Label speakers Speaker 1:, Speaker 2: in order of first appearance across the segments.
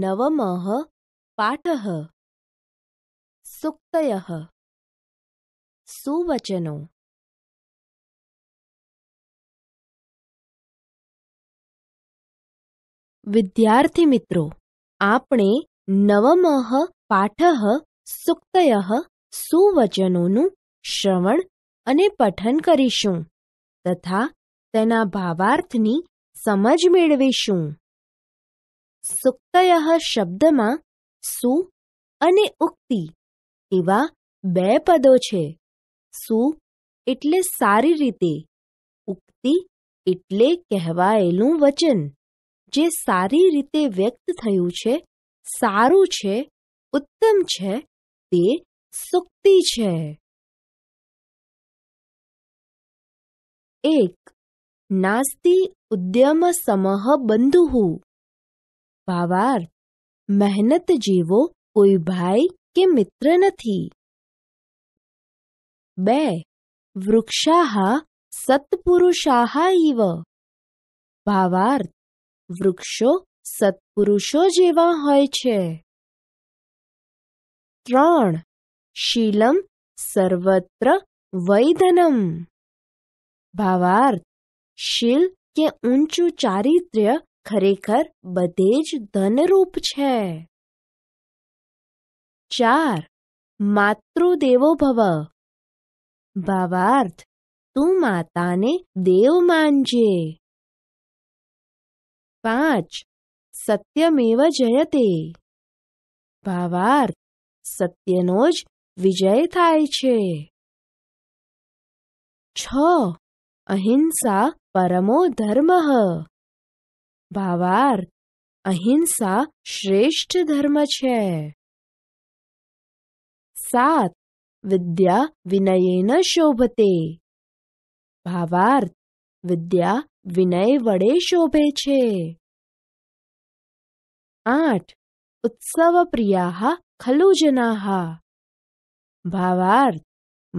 Speaker 1: નવમઃ પાઠઃ સુક્તયઃ સુવચનો વિદ્યાર્થી મિત્રો આપણે નવમઃ પાઠઃ સુક્તયઃ સુવચનોનું શ્રવણ અને પઠન કરીશું તથા તેના ભાવાર્થની સમજ મેળવીશું સુક્તય શબ્દમાં સુ અને ઉક્તિ એવા બે પદો છે સુ એટલે સારી રીતે ઉક્તિ એટલે કહેવાયેલું વચન જે સારી રીતે વ્યક્ત થયું છે સારું છે ઉત્તમ છે તે સુક્તિ છે એક નાસ્તિ ઉદ્યમ સમહ બંધુ भावार मेहनत जीवो कोई भाई के मित्र न थी बे वृक्षाहा सत्पुरुषाहा इव भावार वृक्षो सत्पुरुषो जेवा होय छे त्रण शीलम सर्वत्र वैधनम भावार्थ शील के ऊंचू चारित्र्य खरेखर बधेज धनरूप छे चार मातृ भव भावार्थ तू माता ने देव मानजे पांच सत्यमेव जयते भावार्थ सत्यनोज विजय थाय छे छ अहिंसा परमो धर्म है ભાવાર અહિંસા શ્રેષ્ઠ ધર્મ છે સાત વિદ્યા વિનયેન શોભતે ભાવાર્થ વિદ્યા વિનય વડે શોભે છે આઠ ઉત્સવપ્રિયા ખલુ જનાહા ભાવાર્થ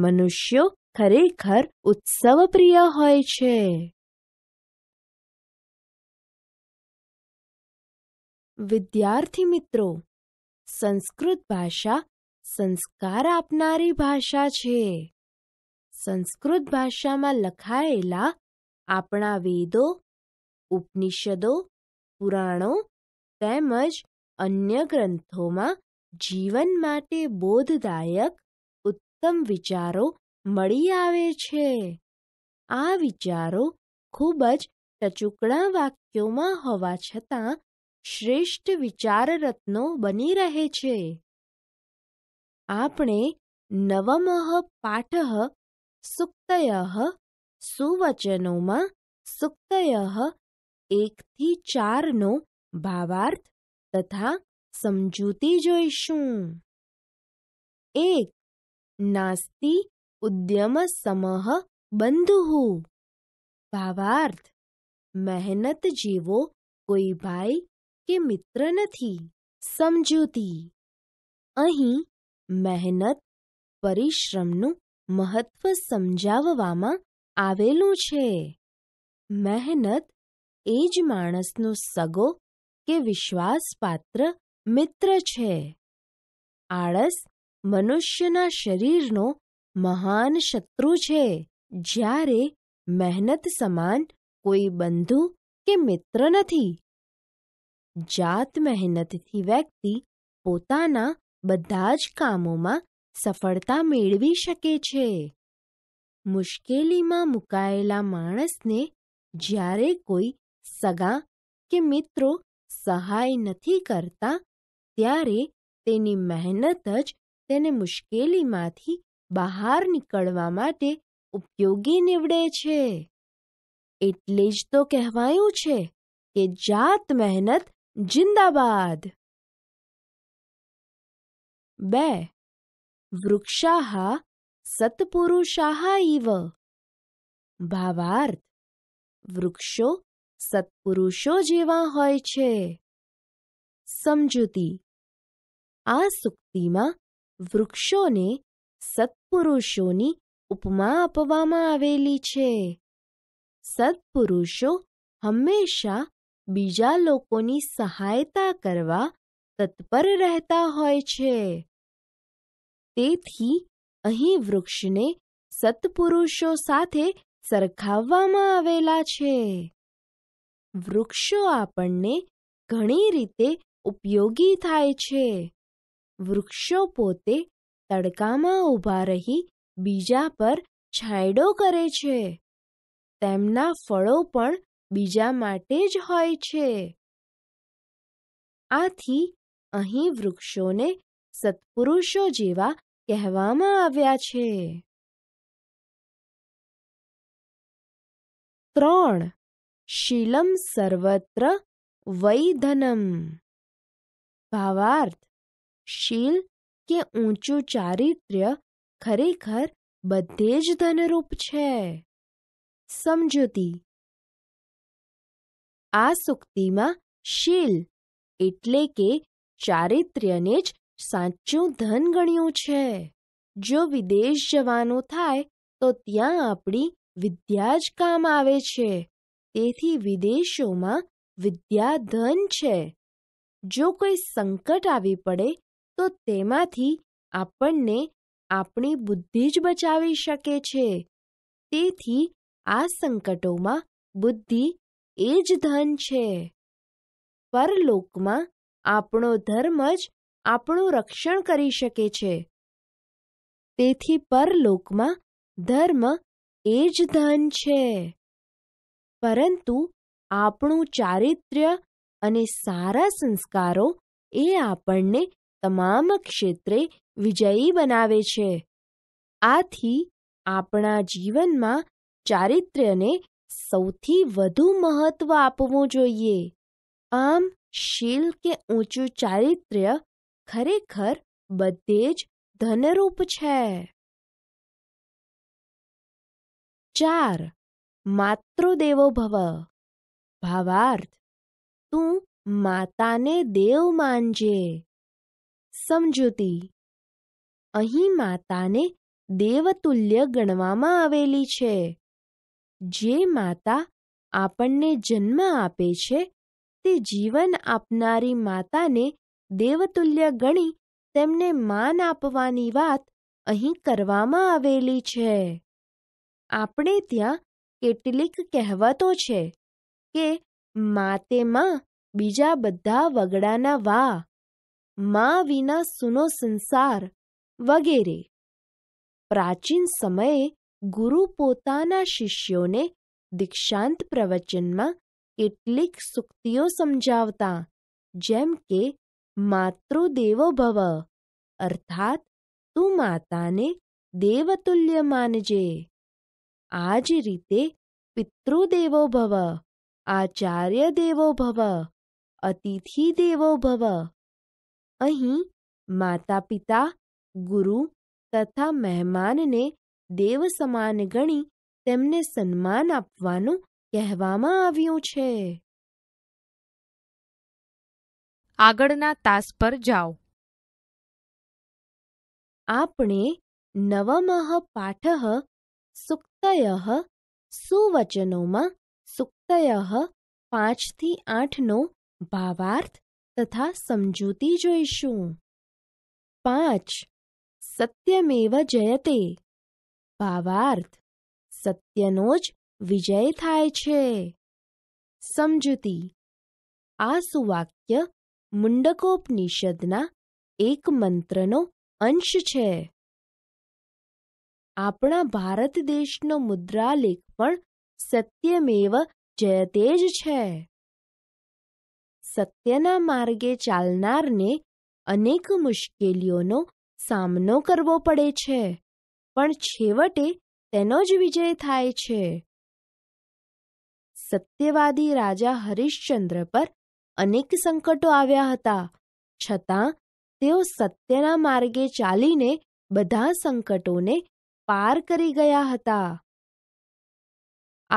Speaker 1: મનુષ્યો ખરેખર ઉત્સવપ્રિય હોય છે વિદ્યાર્થી મિત્રો સંસ્કૃત ભાષા સંસ્કાર આપનારી ભાષા છે સંસ્કૃત ભાષામાં લખાયેલા આપણા વેદો ઉપનિષદો પુરાણો તેમજ અન્ય ગ્રંથોમાં જીવન માટે બોધદાયક ઉત્તમ વિચારો મળી આવે છે આ વિચારો ખૂબ જ ટચુકણા વાક્યોમાં હોવા છતાં શ્રેષ્ઠ વિચારરત્નો બની રહે છે આપણે નવમઃ પાઠ સુક્તય સુવચનોમાં સુક્તય એકથી ચારનો ભાવાર્થ તથા સમજૂતી જોઈશું એક નાસ્તિ ઉદ્યમ સમહ બંધુ ભાવાર્થ મહેનત જેવો કોઈ ભાઈ કે મિત્ર નથી સમજૂતી અહીં મહેનત પરિશ્રમનું મહત્વ સમજાવવામાં આવેલું છે મહેનત એ જ માણસનો સગો કે વિશ્વાસપાત્ર મિત્ર છે આળસ મનુષ્યના શરીરનો મહાન શત્રુ છે જ્યારે મહેનત સમાન કોઈ બંધુ કે મિત્ર નથી જાત મહેનતથી વ્યક્તિ પોતાના બધા જ કામોમાં સફળતા મેળવી શકે છે મુશ્કેલીમાં મુકાયેલા માણસને જ્યારે કોઈ સગા કે મિત્રો સહાય નથી કરતા ત્યારે તેની મહેનત જ તેને મુશ્કેલીમાંથી બહાર નીકળવા માટે ઉપયોગી નીવડે છે એટલે જ તો કહેવાયું છે કે જાત મહેનત જિંદાબાદ બે વૃક્ષાહા સત્પુરુષાહા ઇવ ભાવાર્થ વૃક્ષો સત્પુરુષો જેવા હોય છે સમજૂતી આ સુક્તિમાં વૃક્ષોને સત્પુરુષોની ઉપમા આપવામાં આવેલી છે સત્પુરુષો હંમેશા બીજા લોકોની સહાયતા કરવા તત્પર રહેતા હોય છે તેથી અહીં વૃક્ષને સત્પુરુષો સાથે સરખાવવામાં આવેલા છે વૃક્ષો આપણને ઘણી રીતે ઉપયોગી થાય છે વૃક્ષો પોતે તડકામાં ઊભા રહી બીજા પર છાંયડો કરે છે તેમના ફળો પણ બીજા માટે જ હોય છે આથી અહીં વૃક્ષોને સત્પુરુષો જેવા કહેવામાં આવ્યા છે ત્રણ શીલમ સર્વત્ર વૈધનમ ભાવાર્થ શીલ કે ઊંચું ચારિત્ર્ય ખરેખર બધે જ ધનરૂપ છે સમજૂતી આ સૂક્તિમાં શીલ એટલે કે ચારિત્ર્યને જ સાચું ધન ગણ્યું છે જો વિદેશ જવાનું થાય તો ત્યાં આપણી વિદ્યા જ કામ આવે છે તેથી વિદેશોમાં વિદ્યા ધન છે જો કોઈ સંકટ આવી પડે તો તેમાંથી આપણને આપણી બુદ્ધિ જ બચાવી શકે છે તેથી આ સંકટોમાં બુદ્ધિ એ જ ધન છે પરલોકમાં આપણો ધર્મ જ આપણું રક્ષણ કરી શકે છે તેથી પરલોકમાં ધર્મ એ જ ધન છે પરંતુ આપણું ચારિત્ર્ય અને સારા સંસ્કારો એ આપણને તમામ ક્ષેત્રે વિજયી બનાવે છે આથી આપણા જીવનમાં ચારિત્ર્યને સૌથી વધુ મહત્વ આપવું જોઈએ આમ શીલ કે ઊંચું ચારિત્ર્ય ખરેખર બધે જ ધનરૂપ છે ચાર માતૃદેવો ભવ ભાવાર્થ તું માતાને દેવ માનજે સમજૂતી અહીં માતાને દેવતુલ્ય ગણવામાં આવેલી છે જે માતા આપણને જન્મ આપે છે તે જીવન આપનારી માતાને દેવતુલ્ય ગણી તેમને માન આપવાની વાત અહીં કરવામાં આવેલી છે આપણે ત્યાં કેટલીક કહેવતો છે કે માતે માં બીજા બધા વગડાના વા માં વિના સુનો સંસાર વગેરે પ્રાચીન સમયે गुरु पोता शिष्यों ने दीक्षांत प्रवचन में केटलीक सुक्तिओ समझाता जेम के मातृ भव अर्थात तू माता ने देवतुल्य मानजे आज रीते पितृदेवो भव आचार्य देवो भव अतिथि देवो भव अही माता पिता गुरु तथा मेहमान ने દેવ સમાન ગણી તેમને સન્માન આપવાનું કહેવામાં આવ્યું છે આગળના તાસ પર જાઓ આપણે નવમઃ પાઠ સુક્તય સુવચનોમાં સુક્તય પાંચથી આઠનો ભાવાર્થ તથા સમજૂતી જોઈશું પાંચ સત્યમેવ જયતે ભાવાર્થ સત્યનો જ વિજય થાય છે સમજૂતી આ સુવાક્ય મુંડકોપનિષદના એક મંત્રનો અંશ છે આપણા ભારત દેશનો મુદ્રાલેખ પણ સત્યમેવ જયતે જ છે સત્યના માર્ગે ચાલનારને અનેક મુશ્કેલીઓનો સામનો કરવો પડે છે પણ છેવટે તેનો જ વિજય થાય છે સત્યવાદી રાજા હરિશ્ચંદ્ર પર અનેક સંકટો આવ્યા હતા છતાં તેઓ સત્યના માર્ગે ચાલીને બધા સંકટોને પાર કરી ગયા હતા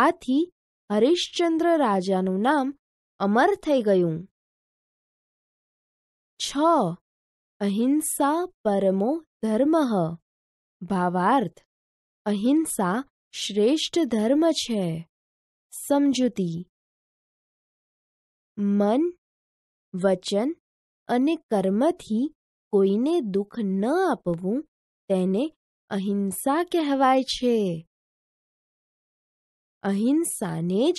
Speaker 1: આથી હરિશ્ચંદ્ર રાજાનું નામ અમર થઈ ગયું છ અહિંસા પરમો ધર્મઃ ભાવાર્થ અહિંસા શ્રેષ્ઠ ધર્મ છે સમજૂતી મન વચન અને કર્મથી કોઈને દુઃખ ન આપવું તેને અહિંસા કહેવાય છે અહિંસાને જ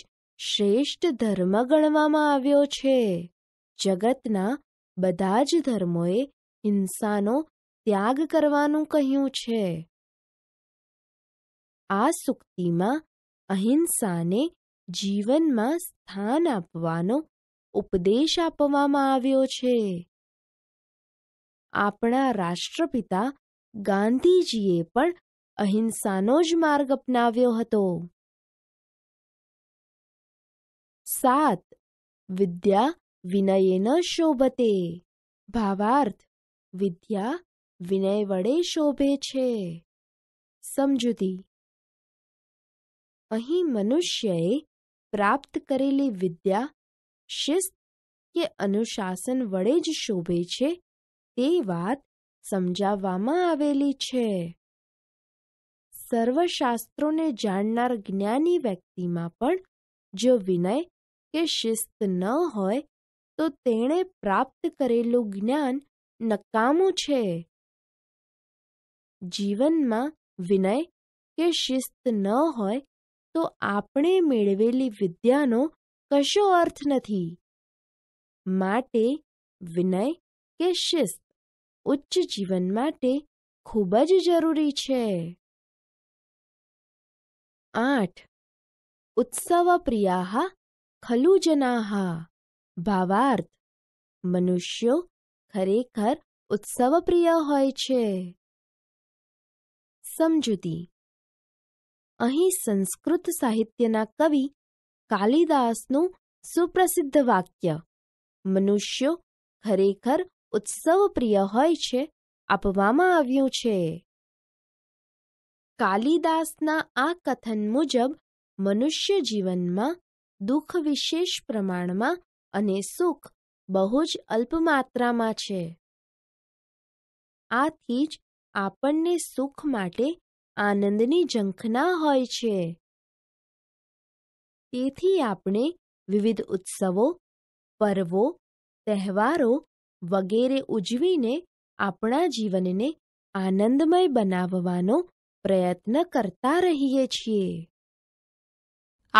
Speaker 1: શ્રેષ્ઠ ધર્મ ગણવામાં આવ્યો છે જગતના બધા જ ધર્મોએ હિંસાનો ત્યાગ કરવાનું કહ્યું છે આ સુક્તિમાં અહિંસાને જીવનમાં સ્થાન આપવાનો ઉપદેશ આપવામાં આવ્યો છે આપણા રાષ્ટ્રપિતા ગાંધીજીએ પણ અહિંસાનો જ માર્ગ અપનાવ્યો હતો સાત વિદ્યા વિનયેન શોભતે ભાવાર્થ વિદ્યા વિનય વડે શોભે છે સમજૂતી અહીં મનુષ્યએ પ્રાપ્ત કરેલી વિદ્યા શિસ્ત કે અનુશાસન વડે જ શોભે છે તે વાત સમજાવવામાં આવેલી છે સર્વશાસ્ત્રોને જાણનાર જ્ઞાની વ્યક્તિમાં પણ જો વિનય કે શિસ્ત ન હોય તો તેણે પ્રાપ્ત કરેલું જ્ઞાન નકામું છે જીવનમાં વિનય કે શિસ્ત ન હોય તો આપણે મેળવેલી વિદ્યાનો કશો અર્થ નથી માટે વિનય કે શિસ્ત ઉચ્ચ જીવન માટે ખૂબ જ જરૂરી છે આઠ ઉત્સવપ્રિયા ખલુ જનાહા ભાવાર્થ મનુષ્યો ખરેખર ઉત્સવપ્રિય હોય છે સમજૂતી અહીં સંસ્કૃત સાહિત્યના કવિ કાલિદાસનું સુપ્રસિદ્ધ વાક્ય મનુષ્યો ખરેખર ઉત્સવપ્રિય હોય છે આપવામાં આવ્યું છે કાલિદાસના આ કથન મુજબ મનુષ્ય જીવનમાં દુઃખ વિશેષ પ્રમાણમાં અને સુખ બહુ જ અલ્પમાત્રામાં છે આથી જ આપણને સુખ માટે આનંદની ઝંખના હોય છે તેથી આપણે વિવિધ ઉત્સવો પર્વો તહેવારો વગેરે ઉજવીને આપણા જીવનને આનંદમય બનાવવાનો પ્રયત્ન કરતા રહીએ છીએ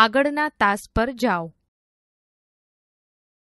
Speaker 1: આગળના તાસ પર જાઓ